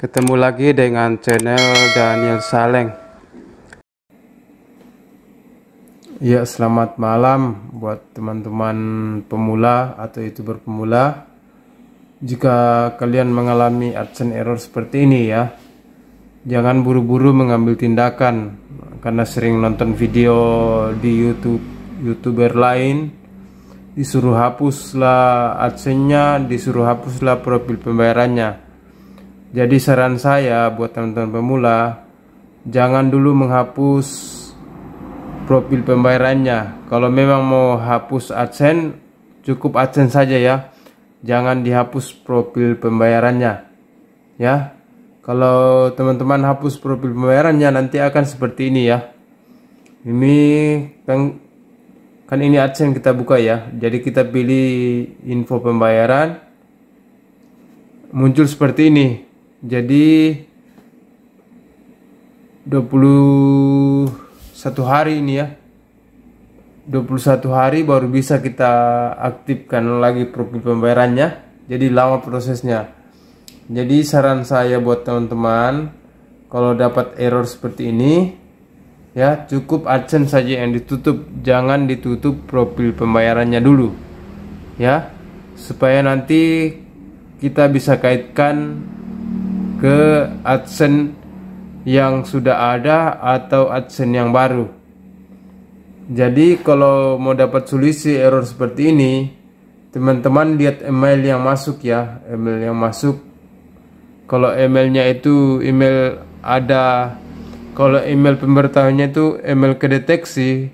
Ketemu lagi dengan channel Daniel Saleng. Ya, selamat malam buat teman-teman pemula atau YouTuber pemula. Jika kalian mengalami adsense error seperti ini ya, jangan buru-buru mengambil tindakan karena sering nonton video di YouTube YouTuber lain disuruh hapuslah adsense-nya, disuruh hapuslah profil pembayarannya. Jadi saran saya buat teman-teman pemula, jangan dulu menghapus profil pembayarannya. Kalau memang mau hapus AdSense, cukup AdSense saja ya. Jangan dihapus profil pembayarannya. Ya. Kalau teman-teman hapus profil pembayarannya nanti akan seperti ini ya. Ini kan kan ini AdSense kita buka ya. Jadi kita pilih info pembayaran muncul seperti ini jadi 21 hari ini ya 21 hari baru bisa kita aktifkan lagi profil pembayarannya jadi lama prosesnya jadi saran saya buat teman-teman kalau dapat error seperti ini ya cukup adsense saja yang ditutup jangan ditutup profil pembayarannya dulu ya supaya nanti kita bisa kaitkan ke AdSense yang sudah ada atau AdSense yang baru. Jadi kalau mau dapat solusi error seperti ini, teman-teman lihat email yang masuk ya, email yang masuk. Kalau emailnya itu email ada kalau email pemberitahuannya itu email kedeteksi,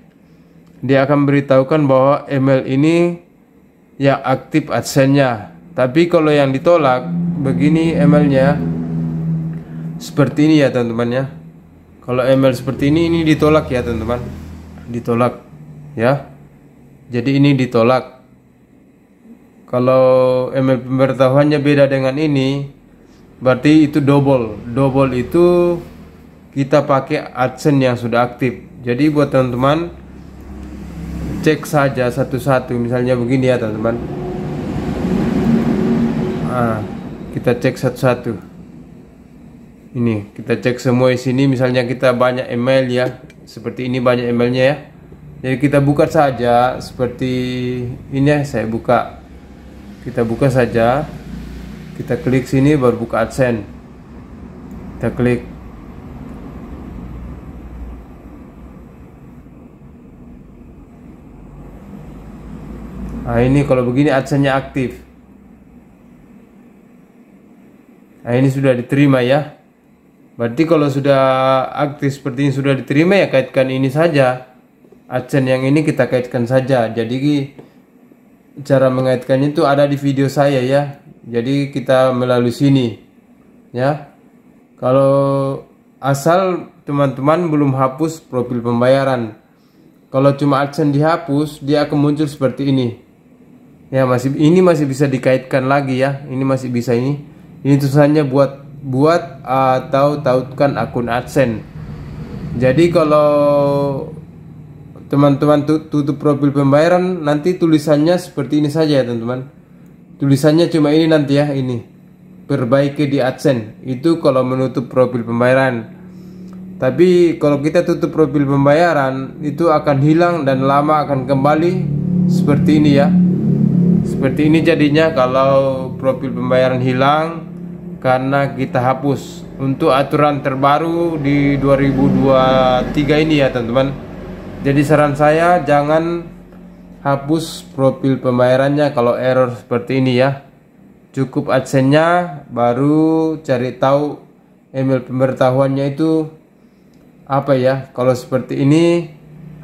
dia akan beritahukan bahwa email ini yang aktif AdSense-nya. Tapi kalau yang ditolak, begini emailnya, seperti ini ya teman-teman ya kalau ML seperti ini ini ditolak ya teman-teman ditolak ya jadi ini ditolak kalau ML pemberitahuannya beda dengan ini berarti itu double double itu kita pakai adsense yang sudah aktif jadi buat teman-teman cek saja satu-satu misalnya begini ya teman-teman nah, kita cek satu-satu ini kita cek semua di sini misalnya kita banyak email ya seperti ini banyak emailnya ya jadi kita buka saja seperti ini ya saya buka kita buka saja kita klik sini baru buka adsense kita klik nah ini kalau begini adsense nya aktif nah ini sudah diterima ya Berarti kalau sudah aktif seperti ini sudah diterima ya kaitkan ini saja. AdSense yang ini kita kaitkan saja. Jadi cara mengaitkannya itu ada di video saya ya. Jadi kita melalui sini. Ya. Kalau asal teman-teman belum hapus profil pembayaran. Kalau cuma AdSense dihapus, dia akan muncul seperti ini. Ya, masih ini masih bisa dikaitkan lagi ya. Ini masih bisa ini. Ini tulisannya buat buat atau uh, tautkan akun AdSense. Jadi kalau teman-teman tutup profil pembayaran nanti tulisannya seperti ini saja ya teman-teman. Tulisannya cuma ini nanti ya ini. Perbaiki di AdSense. Itu kalau menutup profil pembayaran. Tapi kalau kita tutup profil pembayaran itu akan hilang dan lama akan kembali seperti ini ya. Seperti ini jadinya kalau profil pembayaran hilang karena kita hapus untuk aturan terbaru di 2023 ini ya teman-teman jadi saran saya jangan hapus profil pembayarannya kalau error seperti ini ya cukup adsennya baru cari tahu email pemberitahuannya itu apa ya kalau seperti ini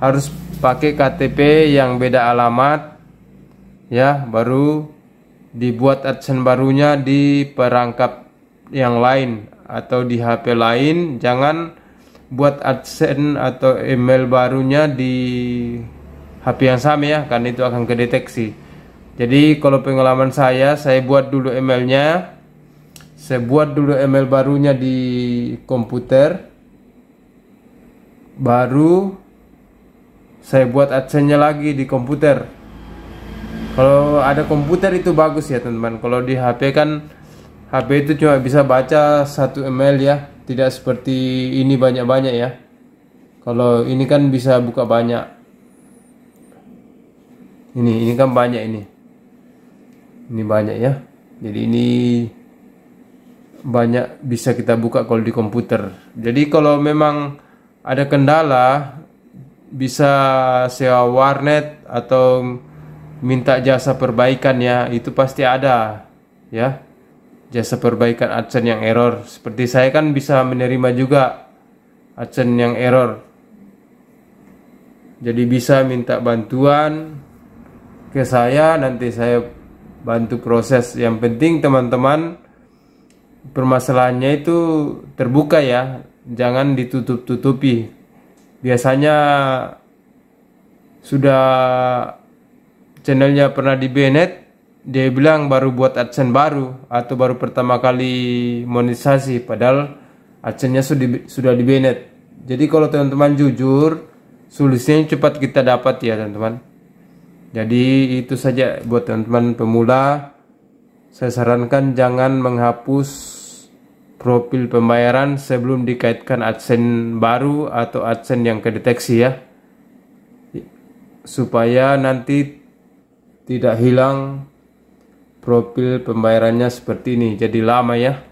harus pakai KTP yang beda alamat ya baru dibuat adsen barunya di perangkap yang lain atau di HP lain jangan buat adsense atau email barunya di HP yang sama ya karena itu akan kedeteksi jadi kalau pengalaman saya saya buat dulu emailnya saya buat dulu email barunya di komputer baru saya buat adsense-nya lagi di komputer kalau ada komputer itu bagus ya teman-teman kalau di HP kan HP itu cuma bisa baca 1 ml ya tidak seperti ini banyak-banyak ya kalau ini kan bisa buka banyak ini ini kan banyak ini ini banyak ya jadi ini banyak bisa kita buka kalau di komputer jadi kalau memang ada kendala bisa sewa warnet atau minta jasa perbaikan ya itu pasti ada ya jasa perbaikan adsense yang error seperti saya kan bisa menerima juga adsense yang error jadi bisa minta bantuan ke saya nanti saya bantu proses yang penting teman-teman permasalahannya itu terbuka ya jangan ditutup-tutupi biasanya sudah channelnya pernah di banned dia bilang baru buat adsen baru atau baru pertama kali monetisasi padahal adsennya sudah sudah Jadi kalau teman-teman jujur, solusinya cepat kita dapat ya teman-teman. Jadi itu saja buat teman-teman pemula. Saya sarankan jangan menghapus profil pembayaran sebelum dikaitkan adsen baru atau adsen yang kedeteksi ya. Supaya nanti tidak hilang profil pembayarannya seperti ini jadi lama ya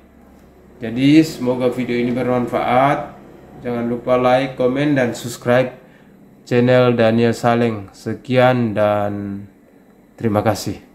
jadi semoga video ini bermanfaat jangan lupa like komen dan subscribe channel Daniel Saleng sekian dan terima kasih